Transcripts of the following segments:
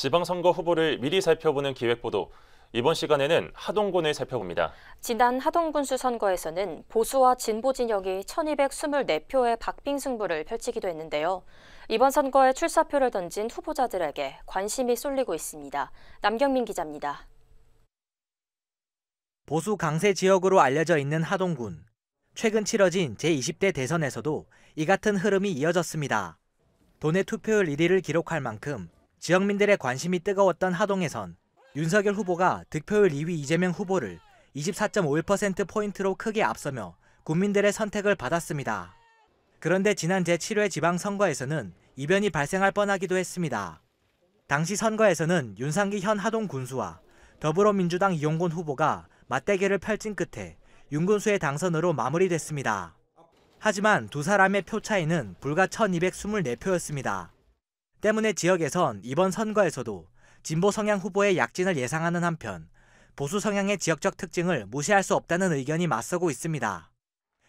지방선거 후보를 미리 살펴보는 기획보도 이번 시간에는 하동군을 살펴봅니다. 지난 하동군수 선거에서는 보수와 진보 진영이 1224표의 박빙승부를 펼치기도 했는데요. 이번 선거에 출사표를 던진 후보자들에게 관심이 쏠리고 있습니다. 남경민 기자입니다. 보수 강세 지역으로 알려져 있는 하동군. 최근 치러진 제20대 대선에서도 이 같은 흐름이 이어졌습니다. 도내 투표율 1위를 기록할 만큼 지역민들의 관심이 뜨거웠던 하동에선 윤석열 후보가 득표율 2위 이재명 후보를 24.5%포인트로 크게 앞서며 국민들의 선택을 받았습니다. 그런데 지난 제7회 지방선거에서는 이변이 발생할 뻔하기도 했습니다. 당시 선거에서는 윤상기 현 하동 군수와 더불어민주당 이용곤 후보가 맞대결을 펼친 끝에 윤 군수의 당선으로 마무리됐습니다. 하지만 두 사람의 표 차이는 불과 1224표였습니다. 때문에 지역에선 이번 선거에서도 진보 성향 후보의 약진을 예상하는 한편 보수 성향의 지역적 특징을 무시할 수 없다는 의견이 맞서고 있습니다.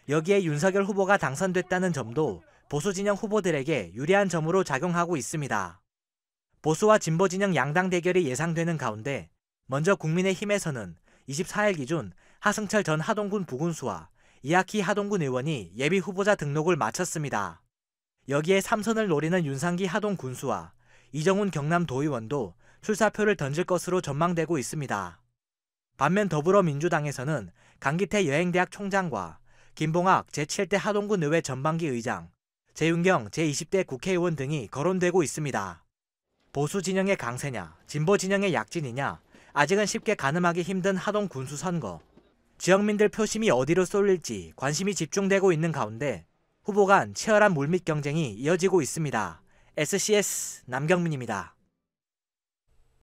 여기에 윤석열 후보가 당선됐다는 점도 보수 진영 후보들에게 유리한 점으로 작용하고 있습니다. 보수와 진보 진영 양당 대결이 예상되는 가운데 먼저 국민의힘에서는 24일 기준 하승철 전 하동군 부군수와 이학희 하동군 의원이 예비 후보자 등록을 마쳤습니다. 여기에 삼선을 노리는 윤상기 하동 군수와 이정훈 경남 도의원도 출사표를 던질 것으로 전망되고 있습니다. 반면 더불어민주당에서는 강기태 여행대학 총장과 김봉학 제7대 하동군 의회 전반기 의장, 재윤경 제20대 국회의원 등이 거론되고 있습니다. 보수 진영의 강세냐, 진보 진영의 약진이냐, 아직은 쉽게 가늠하기 힘든 하동 군수 선거. 지역민들 표심이 어디로 쏠릴지 관심이 집중되고 있는 가운데 후보 간 치열한 물밑 경쟁이 이어지고 있습니다. SCS 남경민입니다.